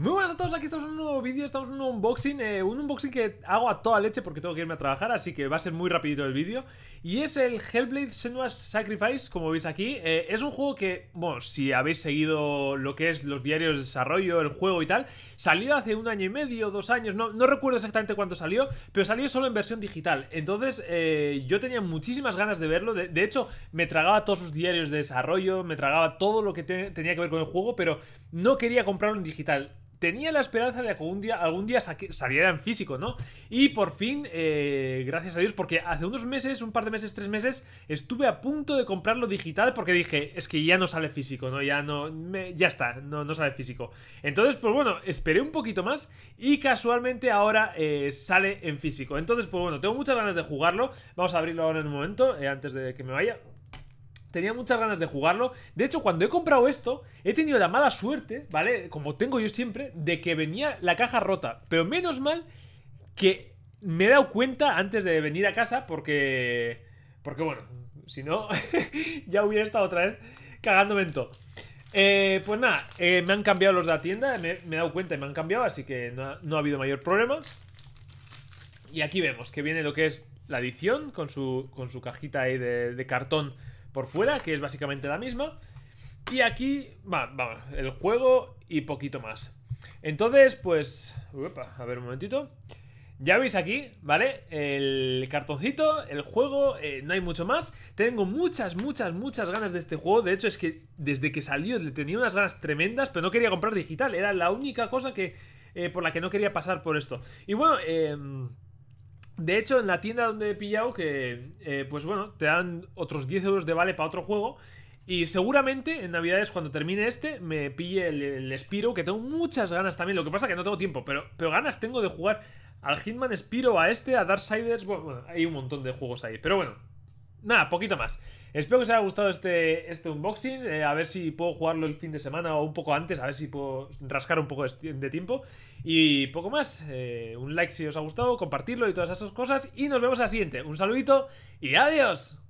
Muy buenas a todos, aquí estamos en un nuevo vídeo, estamos en un unboxing, eh, un unboxing que hago a toda leche porque tengo que irme a trabajar, así que va a ser muy rapidito el vídeo Y es el Hellblade Senua's Sacrifice, como veis aquí, eh, es un juego que, bueno, si habéis seguido lo que es los diarios de desarrollo, el juego y tal Salió hace un año y medio, dos años, no, recuerdo exactamente cuándo salió, pero salió solo en versión digital Entonces eh, yo tenía muchísimas ganas de verlo, de, hecho me tragaba todos sus diarios de desarrollo, me tragaba todo lo que tenía que ver con el juego, pero no quería comprarlo en digital tenía la esperanza de que algún día, saliera en físico, ¿no? Y por fin, eh, gracias a Dios, porque hace unos meses, un par de meses, tres meses, estuve a punto de comprarlo digital porque dije, es que ya no sale físico, ¿no? Ya no, ya está, no, no sale físico. Entonces, pues bueno, esperé un poquito más y casualmente ahora eh, sale en físico. Entonces, pues bueno, tengo muchas ganas de jugarlo. Vamos a abrirlo ahora en un momento, eh, antes de que me vaya. Tenía muchas ganas de jugarlo. De hecho, cuando he comprado esto, he tenido la mala suerte, ¿vale? Como tengo yo siempre, de que venía la caja rota. Pero menos mal que me he dado cuenta antes de venir a casa porque... Porque bueno, si no, ya hubiera estado otra vez cagándome en todo. Eh, pues nada, eh, me han cambiado los de la tienda, me, he dado cuenta y me han cambiado, así que no ha, habido mayor problema. Y aquí vemos que viene lo que es la edición con su, con su cajita ahí de cartón por fuera, que es básicamente la misma. Y aquí, va, va, el juego y poquito más. Entonces, pues... a ver un momentito. Ya veis aquí, ¿vale? El cartoncito, el juego, eh, no hay mucho más. Tengo muchas, muchas, muchas ganas de este juego. De hecho, es que desde que salió le tenía unas ganas tremendas, pero no quería comprar digital. Era la única cosa que eh, por la que no quería pasar por esto. Y bueno, eh... De hecho, en la tienda donde he pillado, que eh, pues bueno, te dan otros 10 euros de vale para otro juego. Y seguramente en Navidades, cuando termine este, me pille el, el Spiro, que tengo muchas ganas también. Lo que pasa es que no tengo tiempo, pero, pero ganas tengo de jugar al Hitman Spiro, a este, a Darksiders. Bueno, hay un montón de juegos ahí. Pero bueno, Nada, poquito más. Espero que os haya gustado este, este unboxing. Eh, a ver si puedo jugarlo el fin de semana o un poco antes. A ver si puedo rascar un poco de tiempo. Y poco más. Eh, un like si os ha gustado, compartirlo y todas esas cosas. Y nos vemos a la siguiente. Un saludito y adiós.